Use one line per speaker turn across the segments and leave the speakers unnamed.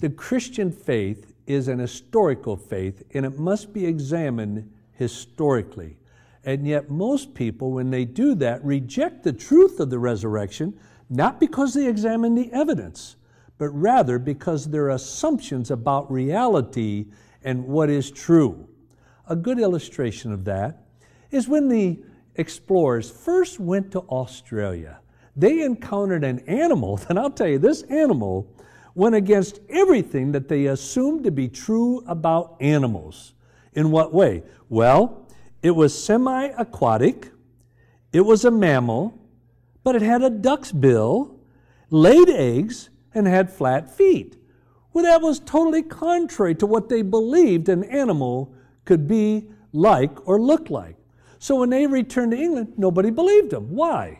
The Christian faith is an historical faith and it must be examined historically. And yet, most people, when they do that, reject the truth of the resurrection, not because they examine the evidence, but rather because their assumptions about reality and what is true. A good illustration of that is when the explorers first went to Australia, they encountered an animal, and I'll tell you, this animal went against everything that they assumed to be true about animals. In what way? Well, it was semi aquatic, it was a mammal, but it had a duck's bill, laid eggs, and had flat feet. Well, that was totally contrary to what they believed an animal could be like or look like. So when they returned to England, nobody believed them. Why?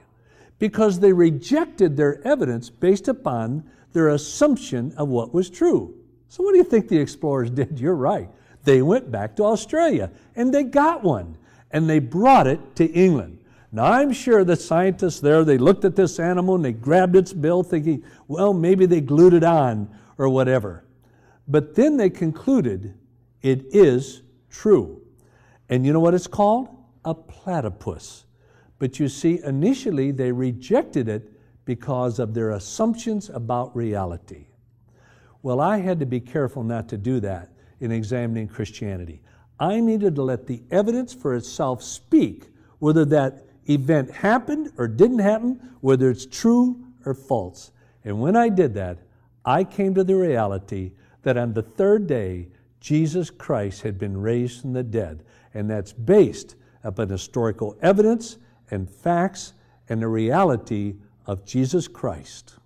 Because they rejected their evidence based upon their assumption of what was true. So, what do you think the explorers did? You're right. They went back to Australia and they got one and they brought it to England. Now, I'm sure the scientists there, they looked at this animal and they grabbed its bill thinking, well, maybe they glued it on or whatever. But then they concluded it is true. And you know what it's called? A platypus. But you see, initially they rejected it because of their assumptions about reality. Well, I had to be careful not to do that in examining Christianity. I needed to let the evidence for itself speak whether that event happened or didn't happen, whether it's true or false. And when I did that, I came to the reality that on the third day, Jesus Christ had been raised from the dead. And that's based upon historical evidence and facts and the reality of Jesus Christ